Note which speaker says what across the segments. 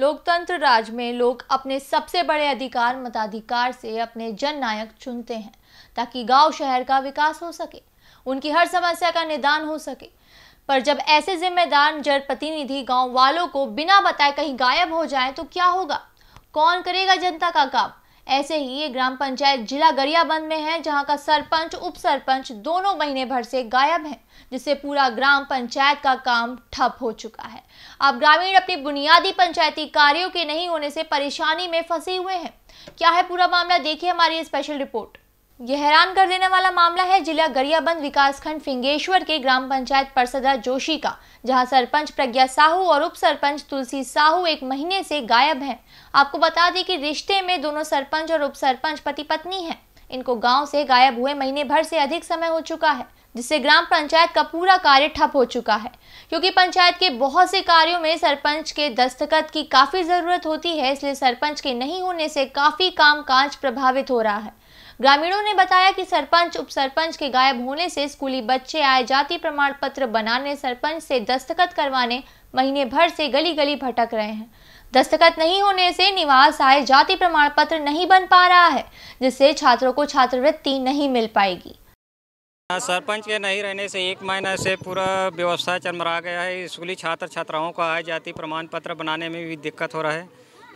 Speaker 1: लोकतंत्र राज में लोग अपने सबसे बड़े अधिकार मताधिकार से अपने जननायक चुनते हैं ताकि गांव शहर का विकास हो सके उनकी हर समस्या का निदान हो सके पर जब ऐसे जिम्मेदार जनप्रतिनिधि गांव वालों को बिना बताए कहीं गायब हो जाए तो क्या होगा कौन करेगा जनता का काम ऐसे ही ये ग्राम पंचायत जिला गरियाबंद में है जहां का सरपंच उप सरपंच दोनों महीने भर से गायब है जिससे पूरा ग्राम पंचायत का काम ठप हो चुका है अब ग्रामीण अपनी बुनियादी पंचायती कार्यों के नहीं होने से परेशानी में फंसे हुए हैं क्या है पूरा मामला देखिए हमारी स्पेशल रिपोर्ट ये हैरान कर देने वाला मामला है जिला गरियाबंद विकासखंड फिंगेश्वर के ग्राम पंचायत परसदा जोशी का जहां सरपंच प्रज्ञा साहू और उप सरपंच तुलसी साहू एक महीने से गायब हैं। आपको बता दें कि रिश्ते में दोनों सरपंच और उप सरपंच पति पत्नी हैं। इनको गांव से गायब हुए महीने भर से अधिक समय हो चुका है जिससे ग्राम पंचायत का पूरा कार्य ठप हो चुका है क्योंकि पंचायत के बहुत से कार्यों में सरपंच के दस्तखत की काफ़ी ज़रूरत होती है इसलिए सरपंच के नहीं होने से काफ़ी काम काज प्रभावित हो रहा है ग्रामीणों ने बताया कि सरपंच उप सरपंच के गायब होने से स्कूली बच्चे आए जाति प्रमाण पत्र बनाने सरपंच से दस्तखत करवाने महीने भर से गली गली भटक रहे हैं दस्तखत नहीं होने से निवास आए जाति प्रमाण पत्र नहीं बन पा रहा है जिससे छात्रों को छात्रवृत्ति नहीं मिल पाएगी
Speaker 2: सरपंच के नहीं रहने से एक महीना से पूरा व्यवस्था चरमरा गया है स्कूली छात्र छात्राओं को आए जाति प्रमाण पत्र बनाने में भी दिक्कत हो रहा है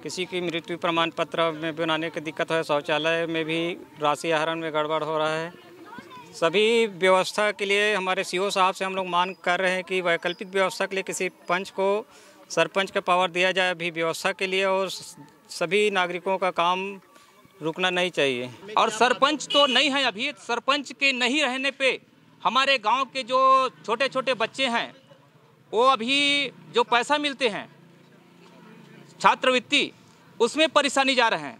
Speaker 2: किसी की मृत्यु प्रमाण पत्र में बनाने की दिक्कत है शौचालय में भी राशि आहरण में गड़बड़ हो रहा है सभी व्यवस्था के लिए हमारे सीओ साहब से हम लोग मांग कर रहे हैं कि वैकल्पिक व्यवस्था के लिए किसी पंच को सरपंच का पावर दिया जाए अभी व्यवस्था के लिए और सभी नागरिकों का काम रुकना नहीं चाहिए और सरपंच तो नहीं है अभी सरपंच के नहीं रहने पे हमारे गांव के जो छोटे छोटे बच्चे हैं वो अभी जो पैसा मिलते हैं छात्रवृत्ति उसमें परेशानी जा रहे हैं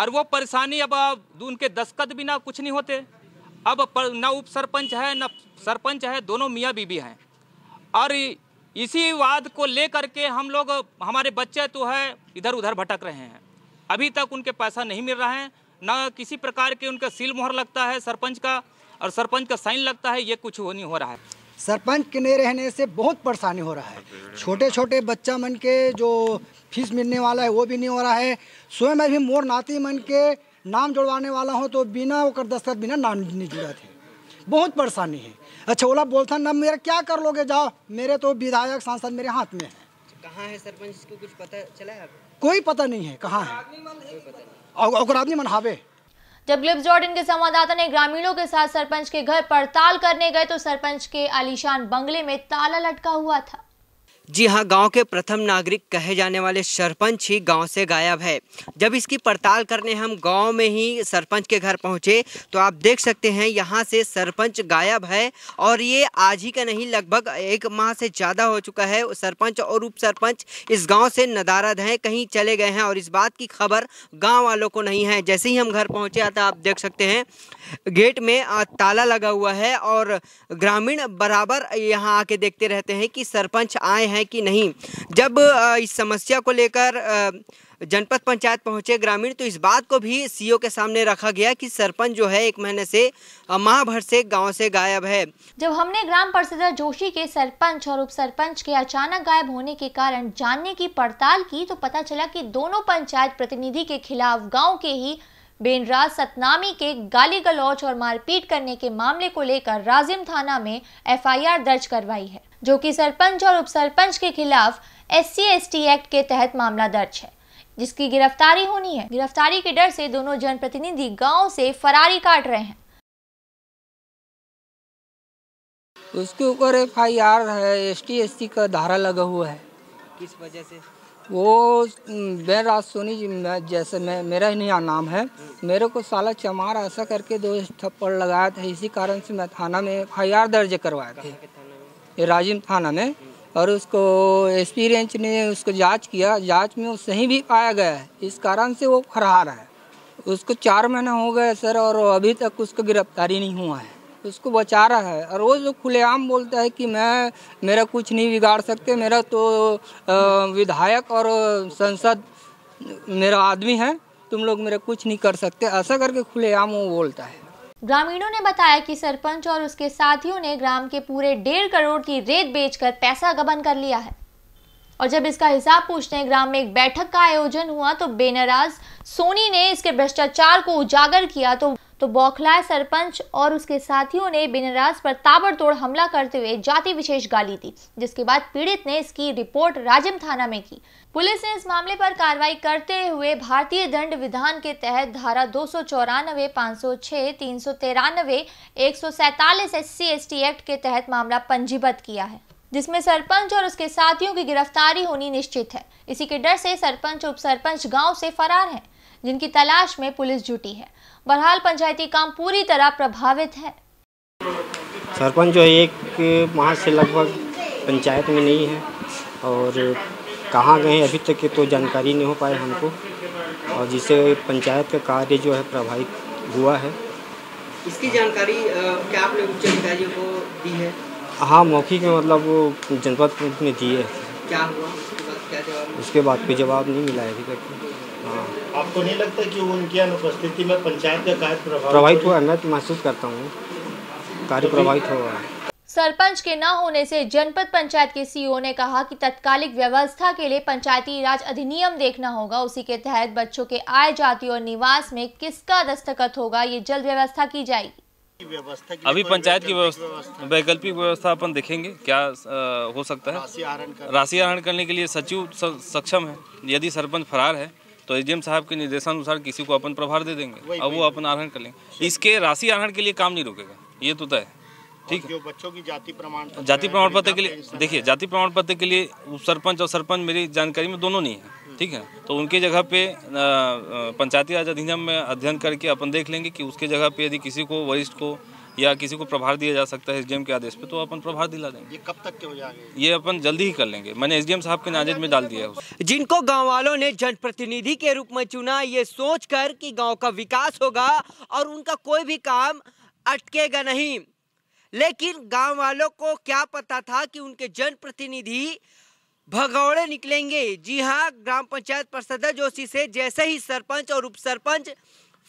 Speaker 2: और वो परेशानी अब उनके दस्खत बिना कुछ नहीं होते अब न उप सरपंच है न सरपंच है दोनों मियाँ बीबी हैं और इसी वाद को लेकर के हम लोग हमारे बच्चे तो है इधर उधर भटक रहे हैं अभी तक उनके पैसा नहीं मिल रहा है ना किसी प्रकार के उनका सील मोहर लगता है सरपंच का और सरपंच का साइन लगता है ये कुछ हो नहीं हो रहा है सरपंच के नहीं रहने से बहुत परेशानी हो रहा है छोटे छोटे बच्चा मन के जो फीस मिलने वाला है वो भी नहीं हो रहा है स्वयं अभी मोर नाती मन के नाम जुड़वाने वाला हूँ तो बिना वो कर दस्तखत बिना नाम नहीं जुड़ा थे बहुत परेशानी है अच्छा ओला बोलता ना मेरा क्या कर लोगे जाओ मेरे तो विधायक सांसद मेरे हाथ में है
Speaker 1: कहाँ है सरपंच को कुछ पता चला है
Speaker 2: कोई पता नहीं है कहाँ
Speaker 1: है
Speaker 2: और आदमी मन हावे
Speaker 1: जब ग्लिप्स जॉर्डन के संवाददाता ने ग्रामीणों के साथ सरपंच के घर पड़ताल करने गए तो सरपंच के आलिशान बंगले में ताला लटका हुआ था
Speaker 2: जी हाँ गांव के प्रथम नागरिक कहे जाने वाले सरपंच ही गांव से गायब है जब इसकी पड़ताल करने हम गांव में ही सरपंच के घर पहुंचे तो आप देख सकते हैं यहां से सरपंच गायब है और ये आज ही का नहीं लगभग एक माह से ज़्यादा हो चुका है सरपंच और उप सरपंच इस गांव से नदारद हैं कहीं चले गए हैं और इस बात की खबर गाँव वालों को नहीं है जैसे ही हम घर पहुँचे आता आप देख सकते हैं गेट में ताला लगा हुआ है और ग्रामीण बराबर यहाँ आके देखते रहते हैं कि सरपंच आए हैं हैं कि नहीं जब इस समस्या को लेकर जनपद पंचायत पहुंचे ग्रामीण तो इस बात को भी सीईओ के सामने रखा गया कि सरपंच जो है एक महीने से माह भर से गांव से गायब है
Speaker 1: जब हमने ग्राम परिषद जोशी के सरपंच और उप सरपंच के अचानक गायब होने के कारण जानने की पड़ताल की तो पता चला कि दोनों पंचायत प्रतिनिधि के खिलाफ गाँव के ही बेनराज सतनामी के गाली गलौच और मारपीट करने के मामले को लेकर राजिम थाना में एफ दर्ज करवाई है जो कि सरपंच और उप सरपंच के खिलाफ एस सी एक्ट के तहत मामला दर्ज है जिसकी गिरफ्तारी होनी है गिरफ्तारी के डर से दोनों जनप्रतिनिधि गांव से फरारी काट रहे हैं
Speaker 2: उसके ऊपर एक आई आर है एस टी एस टी का धारा लगा हुआ है किस वजह से वो बैराज सोनी जी जैसे मैं मेरा ही नया नाम है मेरे को साला चमार ऐसा करके दो थप्पड़ लगाया था इसी कारण से मैं थाना में एफ आई आर दर्ज करवाया था राजिम थाना में और उसको एक्सपीरियंस ने उसको जांच किया जांच में वो सही भी पाया गया है इस कारण से वो फरार है उसको चार महीना हो गया सर और अभी तक उसको गिरफ्तारी नहीं हुआ है उसको बचा रहा है और वो जो खुलेआम बोलता है कि मैं मेरा कुछ नहीं बिगाड़ सकते मेरा तो विधायक और संसद मेरा आदमी है तुम लोग मेरा कुछ नहीं कर सकते ऐसा करके खुलेआम वो बोलता है
Speaker 1: ग्रामीणों ने बताया कि सरपंच और उसके साथियों ने ग्राम के पूरे डेढ़ करोड़ की रेत बेचकर पैसा गबन कर लिया है और जब इसका हिसाब पूछने ग्राम में एक बैठक का आयोजन हुआ तो बेनराज सोनी ने इसके भ्रष्टाचार को उजागर किया तो तो बौखलाए सरपंच और उसके साथियों ने बिनराज पर ताबड़तोड़ हमला करते हुए जाति विशेष गाली दी जिसके बाद पीड़ित ने इसकी रिपोर्ट राजम थाना में की पुलिस ने इस मामले पर कार्रवाई करते हुए भारतीय दंड विधान के तहत धारा दो सौ चौरानवे पाँच सौ छः तीन सौ तिरानवे एक सौ सैंतालीस S C S T act के तहत मामला पंजीबद्ध किया है जिसमें सरपंच और उसके साथियों की गिरफ्तारी होनी निश्चित है इसी के डर से सरपंच उप सरपंच गाँव से फरार हैं जिनकी तलाश में पुलिस जुटी है बहरहाल पंचायती काम पूरी तरह प्रभावित है
Speaker 2: सरपंच जो है एक माह से लगभग पंचायत में नहीं है और कहाँ गए अभी तक के तो जानकारी नहीं हो पाए हमको और जिससे पंचायत का कार्य जो है प्रभावित हुआ है इसकी जानकारी क्या आपने उच्च अधिकारियों को दी है हाँ मौखिक मतलब जनपद में दिए क्या हुआ उसके बाद भी जवाब नहीं मिला है हाँ आपको नहीं लगता कि उनकी अनुपस्थिति में पंचायत का कार्य प्रभावित प्रभावित हुआ मैं तो महसूस करता हूँ कार्य प्रभावित हुआ
Speaker 1: सरपंच के न होने से जनपद पंचायत के सीईओ ने कहा कि तत्कालिक व्यवस्था के लिए पंचायती राज अधिनियम देखना होगा उसी के तहत बच्चों के आय जाति और निवास में किसका दस्तखत होगा ये जल्द व्यवस्था की जाएगी
Speaker 2: अभी पंचायत की व्यवस्था
Speaker 1: वैकल्पिक व्यवस्था अपन देखेंगे क्या आ, हो सकता
Speaker 2: है
Speaker 1: राशि आहरण करने के लिए सचिव सक्षम है यदि सरपंच फरार है तो एजीएम साहब
Speaker 2: के निर्देशानुसार किसी को अपन प्रभार दे देंगे अब वो अपन आहरण कर लेंगे इसके राशि आहरण के लिए काम नहीं रुकेगा ये तो तय है ठीक है बच्चों की जाति प्रमाण जाति प्रमाण पत्र के लिए देखिए जाति प्रमाण पत्र के लिए सरपंच और सरपंच मेरी जानकारी में दोनों नहीं है ठीक है तो उनके जगह पे
Speaker 1: पंचायती राज अधिनियम में अध्ययन करके अपन देख लेंगे कि उसके जगह पे यदि किसी को वरिष्ठ को या किसी को प्रभार दिया जा सकता है एसडीएम के आदेश पे तो
Speaker 2: अपन प्रभार दिला देंगे ये कब तक के हो जाएंगे ये अपन जल्दी ही कर लेंगे मैंने एसडीएम साहब के नाजेज में डाल दिया है जिनको गाँव वालों ने जनप्रतिनिधि के रूप में चुना ये सोच कर की गाँव का विकास होगा और उनका कोई भी काम अटकेगा नहीं लेकिन गांव वालों को क्या पता था कि उनके जनप्रतिनिधि भगौड़े निकलेंगे जी हाँ ग्राम पंचायत परसदा जोशी से जैसे ही सरपंच और उप सरपंच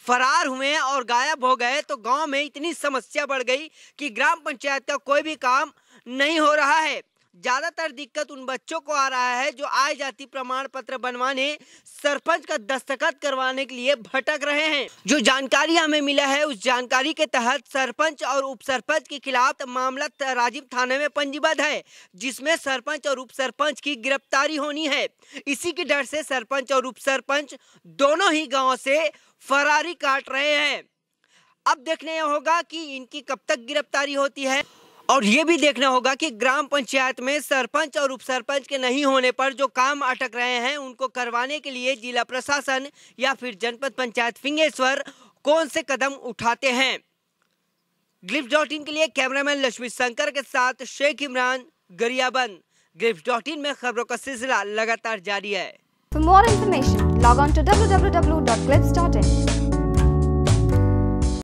Speaker 2: फरार हुए और गायब हो गए तो गांव में इतनी समस्या बढ़ गई कि ग्राम पंचायत का कोई भी काम नहीं हो रहा है ज़्यादातर दिक्कत उन बच्चों को आ रहा है जो आय जाति प्रमाण पत्र बनवाने सरपंच का दस्तखत करवाने के लिए भटक रहे हैं जो जानकारी हमें मिला है उस जानकारी के तहत सरपंच और उप सरपंच के खिलाफ मामला राजीव थाने में पंजीबद्ध है जिसमें सरपंच और उप सरपंच की गिरफ्तारी होनी है इसी के डर से सरपंच और उप सरपंच दोनों ही गाँव से फरारी काट रहे हैं अब देखने होगा कि इनकी कब तक गिरफ्तारी होती है और ये भी देखना होगा कि ग्राम पंचायत में सरपंच और उप सरपंच के नहीं होने पर जो काम अटक रहे हैं उनको करवाने के लिए जिला प्रशासन या फिर जनपद पंचायत फिंगेश्वर कौन से कदम उठाते हैं ग्लिफ्ट डॉट इन के लिए कैमरामैन लक्ष्मी शंकर के साथ Sheikh Imran Gariaband glimpse dot in में खबरों का सिलसिला लगातार जारी है
Speaker 1: For more information, log on to W